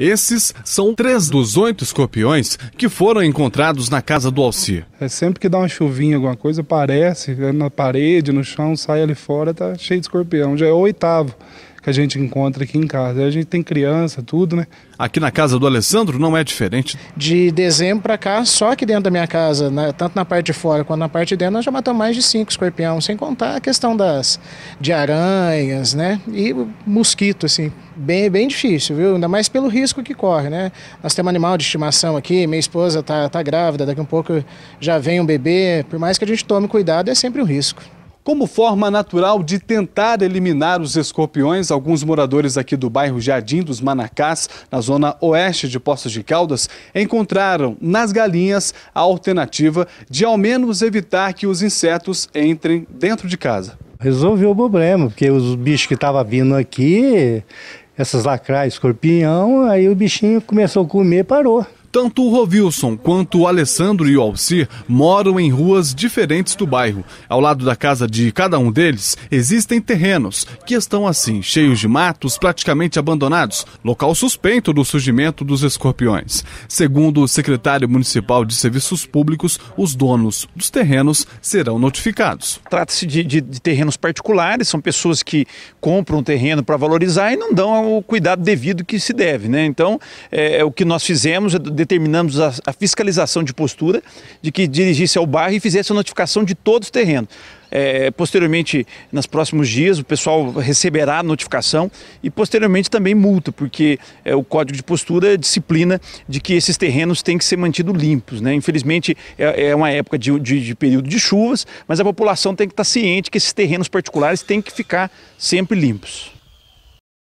Esses são três dos oito escorpiões que foram encontrados na casa do Alci. É sempre que dá uma chuvinha, alguma coisa, aparece é na parede, no chão, sai ali fora, tá cheio de escorpião. Já é o oitavo que a gente encontra aqui em casa. A gente tem criança, tudo, né? Aqui na casa do Alessandro não é diferente. De dezembro para cá, só aqui dentro da minha casa, né, tanto na parte de fora quanto na parte de dentro, nós já matamos mais de cinco escorpião, sem contar a questão das de aranhas, né? E mosquito, assim, bem, bem difícil, viu? Ainda mais pelo risco que corre, né? Nós temos animal de estimação aqui, minha esposa está, tá grávida, daqui a um pouco já vem um bebê. Por mais que a gente tome cuidado, é sempre um risco. Como forma natural de tentar eliminar os escorpiões, alguns moradores aqui do bairro Jardim dos Manacás, na zona oeste de Poços de Caldas, encontraram nas galinhas a alternativa de ao menos evitar que os insetos entrem dentro de casa resolveu o problema, porque os bichos que estavam vindo aqui, essas lacrais, escorpião, aí o bichinho começou a comer, parou. Tanto o Rovilson quanto o Alessandro e o Alcir moram em ruas diferentes do bairro. Ao lado da casa de cada um deles, existem terrenos que estão assim, cheios de matos, praticamente abandonados, local suspeito do surgimento dos escorpiões. Segundo o secretário municipal de serviços públicos, os donos dos terrenos serão notificados. Trata-se de, de, de, terrenos particulares, são pessoas que compram um terreno para valorizar e não dão o cuidado devido que se deve. Né? Então, é, é o que nós fizemos é determinamos a, a fiscalização de postura, de que dirigisse ao bairro e fizesse a notificação de todos os terrenos. É, posteriormente, nos próximos dias, o pessoal receberá a notificação e posteriormente também multa, porque é, o Código de Postura disciplina de que esses terrenos têm que ser mantidos limpos. Né? Infelizmente, é, é uma época de, de, de, período de chuvas, mas a população tem que estar ciente que esses terrenos particulares têm que ficar sempre limpos.